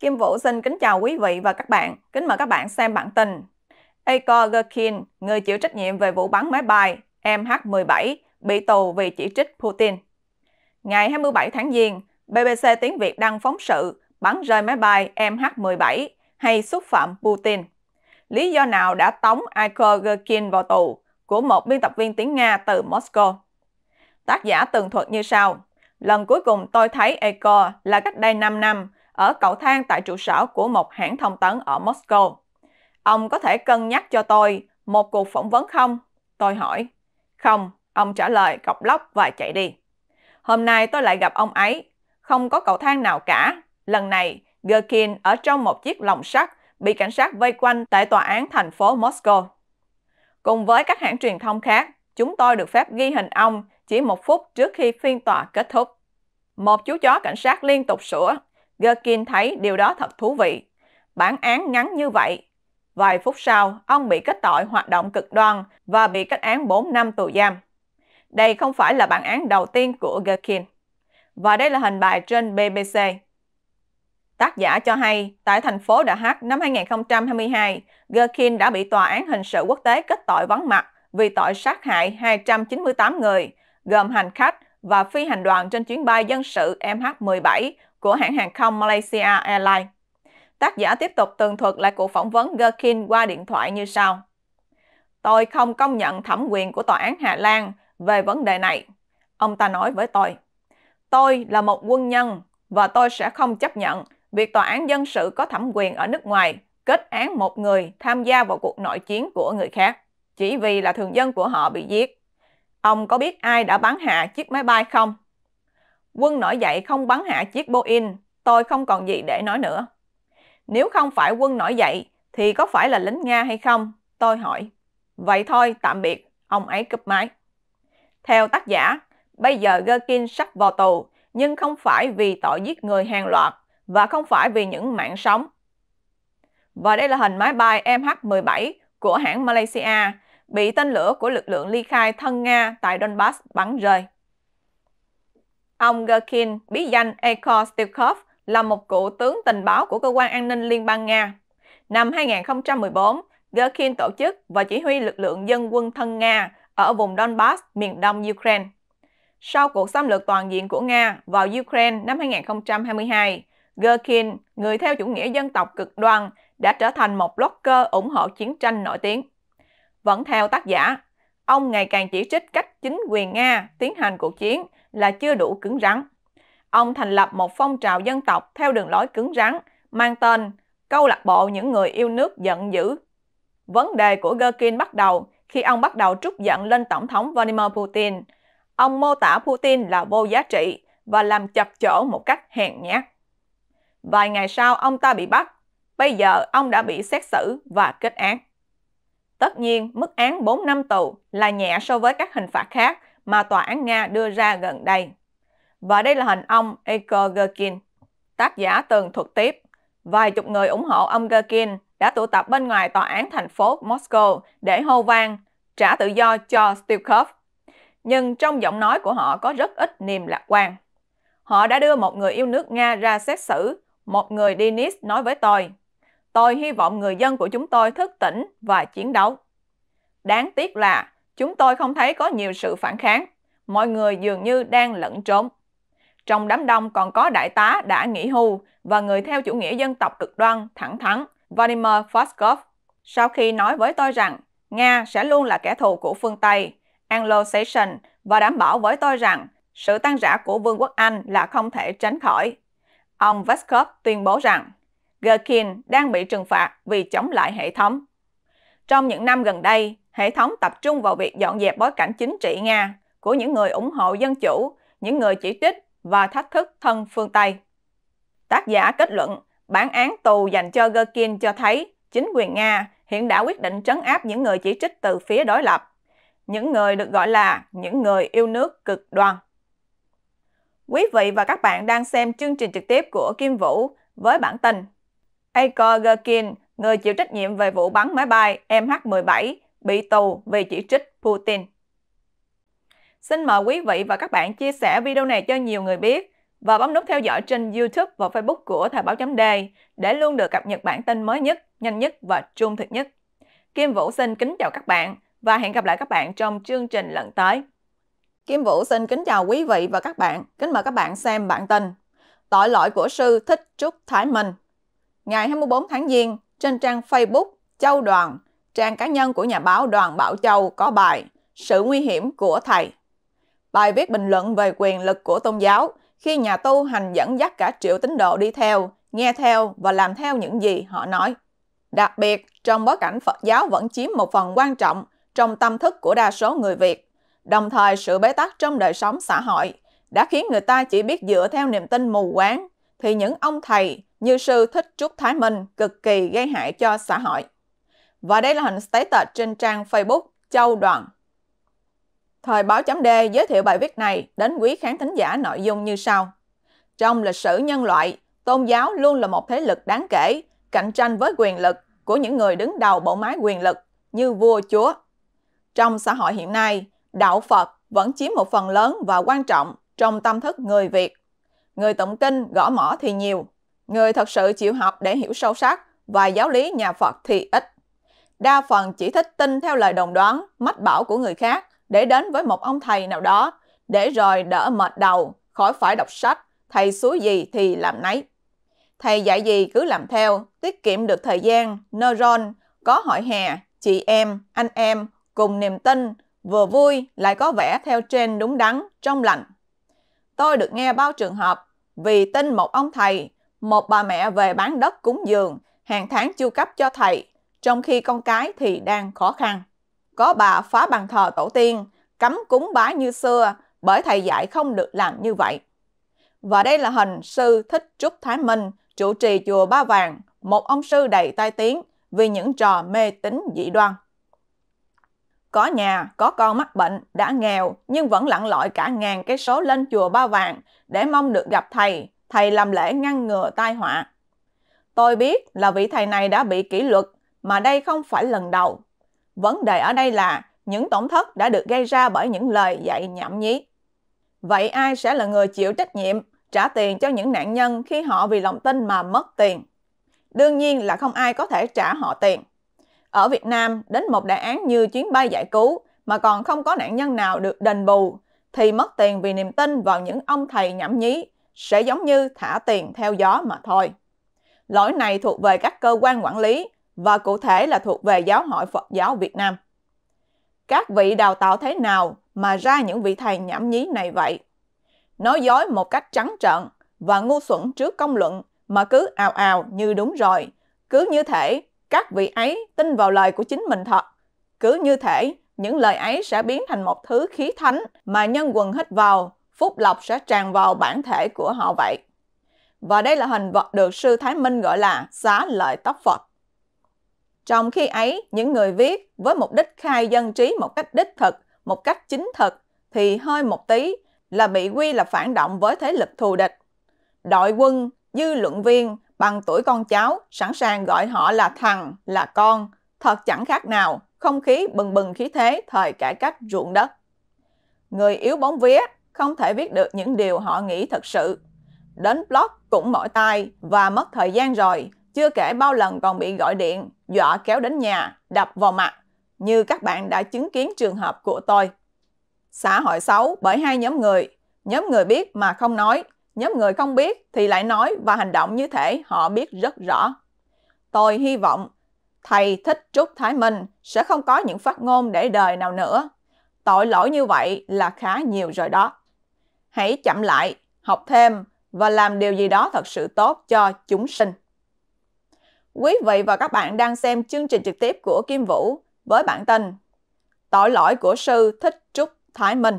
Kim Vũ xin kính chào quý vị và các bạn. Kính mời các bạn xem bản tin. Eiko Gerkin, người chịu trách nhiệm về vụ bắn máy bay MH17, bị tù vì chỉ trích Putin. Ngày 27 tháng Giêng, BBC tiếng Việt đăng phóng sự bắn rơi máy bay MH17 hay xúc phạm Putin. Lý do nào đã tống Eiko Gerkin vào tù của một biên tập viên tiếng Nga từ Moscow? Tác giả tường thuật như sau. Lần cuối cùng tôi thấy Eiko là cách đây 5 năm, ở cầu thang tại trụ sở của một hãng thông tấn ở Moscow. Ông có thể cân nhắc cho tôi một cuộc phỏng vấn không? Tôi hỏi. Không, ông trả lời cọc lóc và chạy đi. Hôm nay tôi lại gặp ông ấy. Không có cầu thang nào cả. Lần này, Gherkin ở trong một chiếc lồng sắt bị cảnh sát vây quanh tại tòa án thành phố Moscow. Cùng với các hãng truyền thông khác, chúng tôi được phép ghi hình ông chỉ một phút trước khi phiên tòa kết thúc. Một chú chó cảnh sát liên tục sủa Gerkin thấy điều đó thật thú vị. Bản án ngắn như vậy. Vài phút sau, ông bị kết tội hoạt động cực đoan và bị kết án 4 năm tù giam. Đây không phải là bản án đầu tiên của Gerkin. Và đây là hình bài trên BBC. Tác giả cho hay, tại thành phố Đà Hắc năm 2022, Gerkin đã bị Tòa án Hình sự Quốc tế kết tội vắng mặt vì tội sát hại 298 người, gồm hành khách và phi hành đoàn trên chuyến bay dân sự MH17 của hãng hàng không Malaysia Airlines. Tác giả tiếp tục tường thuật lại cuộc phỏng vấn Gerkin qua điện thoại như sau. Tôi không công nhận thẩm quyền của tòa án Hà Lan về vấn đề này. Ông ta nói với tôi, tôi là một quân nhân và tôi sẽ không chấp nhận việc tòa án dân sự có thẩm quyền ở nước ngoài kết án một người tham gia vào cuộc nội chiến của người khác chỉ vì là thường dân của họ bị giết. Ông có biết ai đã bắn hạ chiếc máy bay không? Quân nổi dậy không bắn hạ chiếc Boeing, tôi không còn gì để nói nữa. Nếu không phải quân nổi dậy, thì có phải là lính Nga hay không? Tôi hỏi. Vậy thôi, tạm biệt. Ông ấy cúp máy. Theo tác giả, bây giờ Gerkin sắp vào tù, nhưng không phải vì tội giết người hàng loạt và không phải vì những mạng sống. Và đây là hình máy bay MH17 của hãng Malaysia bị tên lửa của lực lượng ly khai thân Nga tại Donbass bắn rơi. Ông Gerkin, bí danh Ekor Stilkov, là một cựu tướng tình báo của Cơ quan An ninh Liên bang Nga. Năm 2014, Gerkin tổ chức và chỉ huy lực lượng dân quân thân Nga ở vùng Donbass, miền đông Ukraine. Sau cuộc xâm lược toàn diện của Nga vào Ukraine năm 2022, Gerkin, người theo chủ nghĩa dân tộc cực đoan, đã trở thành một blogger ủng hộ chiến tranh nổi tiếng. Vẫn theo tác giả, Ông ngày càng chỉ trích cách chính quyền Nga tiến hành cuộc chiến là chưa đủ cứng rắn. Ông thành lập một phong trào dân tộc theo đường lối cứng rắn, mang tên Câu lạc bộ những người yêu nước giận dữ. Vấn đề của Gherkin bắt đầu khi ông bắt đầu trút giận lên Tổng thống Vladimir Putin. Ông mô tả Putin là vô giá trị và làm chập chỗ một cách hèn nhát. Vài ngày sau, ông ta bị bắt. Bây giờ, ông đã bị xét xử và kết án. Tất nhiên, mức án 4 năm tù là nhẹ so với các hình phạt khác mà tòa án Nga đưa ra gần đây. Và đây là hình ông Igor Gerkin. Tác giả tường thuật tiếp, vài chục người ủng hộ ông Gerkin đã tụ tập bên ngoài tòa án thành phố Moscow để hô vang trả tự do cho Stilkov. Nhưng trong giọng nói của họ có rất ít niềm lạc quan. Họ đã đưa một người yêu nước Nga ra xét xử, một người Denis nói với tôi. Tôi hy vọng người dân của chúng tôi thức tỉnh và chiến đấu. Đáng tiếc là chúng tôi không thấy có nhiều sự phản kháng. Mọi người dường như đang lẫn trốn. Trong đám đông còn có đại tá đã nghỉ hưu và người theo chủ nghĩa dân tộc cực đoan thẳng thắn Vladimir Foskov. Sau khi nói với tôi rằng Nga sẽ luôn là kẻ thù của phương Tây, Anglo-Saxon và đảm bảo với tôi rằng sự tăng giả của Vương quốc Anh là không thể tránh khỏi. Ông Veskov tuyên bố rằng Gherkin đang bị trừng phạt vì chống lại hệ thống. Trong những năm gần đây, hệ thống tập trung vào việc dọn dẹp bối cảnh chính trị Nga của những người ủng hộ dân chủ, những người chỉ trích và thách thức thân phương Tây. Tác giả kết luận, bản án tù dành cho Gherkin cho thấy chính quyền Nga hiện đã quyết định trấn áp những người chỉ trích từ phía đối lập, những người được gọi là những người yêu nước cực đoan. Quý vị và các bạn đang xem chương trình trực tiếp của Kim Vũ với bản tin Eiko Gerkin, người chịu trách nhiệm về vụ bắn máy bay MH17, bị tù vì chỉ trích Putin. Xin mời quý vị và các bạn chia sẻ video này cho nhiều người biết và bấm nút theo dõi trên YouTube và Facebook của Thời báo chấm đề để luôn được cập nhật bản tin mới nhất, nhanh nhất và trung thực nhất. Kim Vũ xin kính chào các bạn và hẹn gặp lại các bạn trong chương trình lần tới. Kim Vũ xin kính chào quý vị và các bạn, kính mời các bạn xem bản tin Tội lỗi của sư Thích Trúc Thái Minh ngày 24 tháng Giêng trên trang Facebook Châu Đoàn, trang cá nhân của nhà báo Đoàn Bảo Châu có bài Sự nguy hiểm của Thầy. Bài viết bình luận về quyền lực của tôn giáo khi nhà tu hành dẫn dắt cả triệu tín đồ đi theo, nghe theo và làm theo những gì họ nói. Đặc biệt, trong bối cảnh Phật giáo vẫn chiếm một phần quan trọng trong tâm thức của đa số người Việt, đồng thời sự bế tắc trong đời sống xã hội đã khiến người ta chỉ biết dựa theo niềm tin mù quáng thì những ông thầy như sư Thích Trúc Thái Minh cực kỳ gây hại cho xã hội. Và đây là hình status trên trang Facebook Châu Đoàn. Thời báo chấm D giới thiệu bài viết này đến quý khán thính giả nội dung như sau. Trong lịch sử nhân loại, tôn giáo luôn là một thế lực đáng kể, cạnh tranh với quyền lực của những người đứng đầu bộ máy quyền lực như vua chúa. Trong xã hội hiện nay, đạo Phật vẫn chiếm một phần lớn và quan trọng trong tâm thức người Việt người tụng kinh gõ mỏ thì nhiều, người thật sự chịu học để hiểu sâu sắc và giáo lý nhà Phật thì ít. Đa phần chỉ thích tin theo lời đồng đoán, mách bảo của người khác để đến với một ông thầy nào đó, để rồi đỡ mệt đầu, khỏi phải đọc sách, thầy suối gì thì làm nấy. Thầy dạy gì cứ làm theo, tiết kiệm được thời gian, neuron, có hội hè, chị em, anh em, cùng niềm tin, vừa vui lại có vẻ theo trend đúng đắn, trong lành. Tôi được nghe bao trường hợp vì tin một ông thầy, một bà mẹ về bán đất cúng dường, hàng tháng chu cấp cho thầy, trong khi con cái thì đang khó khăn. Có bà phá bàn thờ tổ tiên, cấm cúng bái như xưa bởi thầy dạy không được làm như vậy. Và đây là hình sư Thích Trúc Thái Minh, chủ trì chùa Ba Vàng, một ông sư đầy tai tiếng vì những trò mê tín dị đoan. Có nhà, có con mắc bệnh, đã nghèo nhưng vẫn lặn lội cả ngàn cái số lên chùa Ba Vàng để mong được gặp thầy, thầy làm lễ ngăn ngừa tai họa. Tôi biết là vị thầy này đã bị kỷ luật, mà đây không phải lần đầu. Vấn đề ở đây là những tổn thất đã được gây ra bởi những lời dạy nhảm nhí. Vậy ai sẽ là người chịu trách nhiệm trả tiền cho những nạn nhân khi họ vì lòng tin mà mất tiền? Đương nhiên là không ai có thể trả họ tiền. Ở Việt Nam, đến một đại án như chuyến bay giải cứu mà còn không có nạn nhân nào được đền bù, thì mất tiền vì niềm tin vào những ông thầy nhảm nhí sẽ giống như thả tiền theo gió mà thôi. Lỗi này thuộc về các cơ quan quản lý và cụ thể là thuộc về Giáo hội Phật giáo Việt Nam. Các vị đào tạo thế nào mà ra những vị thầy nhảm nhí này vậy? Nói dối một cách trắng trợn và ngu xuẩn trước công luận mà cứ ào ào như đúng rồi, cứ như thể các vị ấy tin vào lời của chính mình thật. Cứ như thể những lời ấy sẽ biến thành một thứ khí thánh mà nhân quần hít vào, phúc lộc sẽ tràn vào bản thể của họ vậy. Và đây là hình vật được sư Thái Minh gọi là xá lợi tóc Phật. Trong khi ấy, những người viết với mục đích khai dân trí một cách đích thực, một cách chính thực, thì hơi một tí là bị quy là phản động với thế lực thù địch. Đội quân, dư luận viên bằng tuổi con cháu, sẵn sàng gọi họ là thằng, là con. Thật chẳng khác nào, không khí bừng bừng khí thế thời cải cách ruộng đất. Người yếu bóng vía không thể viết được những điều họ nghĩ thật sự. Đến blog cũng mỏi tay và mất thời gian rồi, chưa kể bao lần còn bị gọi điện, dọa kéo đến nhà, đập vào mặt, như các bạn đã chứng kiến trường hợp của tôi. Xã hội xấu bởi hai nhóm người, nhóm người biết mà không nói, nhóm người không biết thì lại nói và hành động như thể họ biết rất rõ. Tôi hy vọng thầy Thích Trúc Thái Minh sẽ không có những phát ngôn để đời nào nữa. Tội lỗi như vậy là khá nhiều rồi đó. Hãy chậm lại, học thêm và làm điều gì đó thật sự tốt cho chúng sinh. Quý vị và các bạn đang xem chương trình trực tiếp của Kim Vũ với bản tin Tội lỗi của sư Thích Trúc Thái Minh.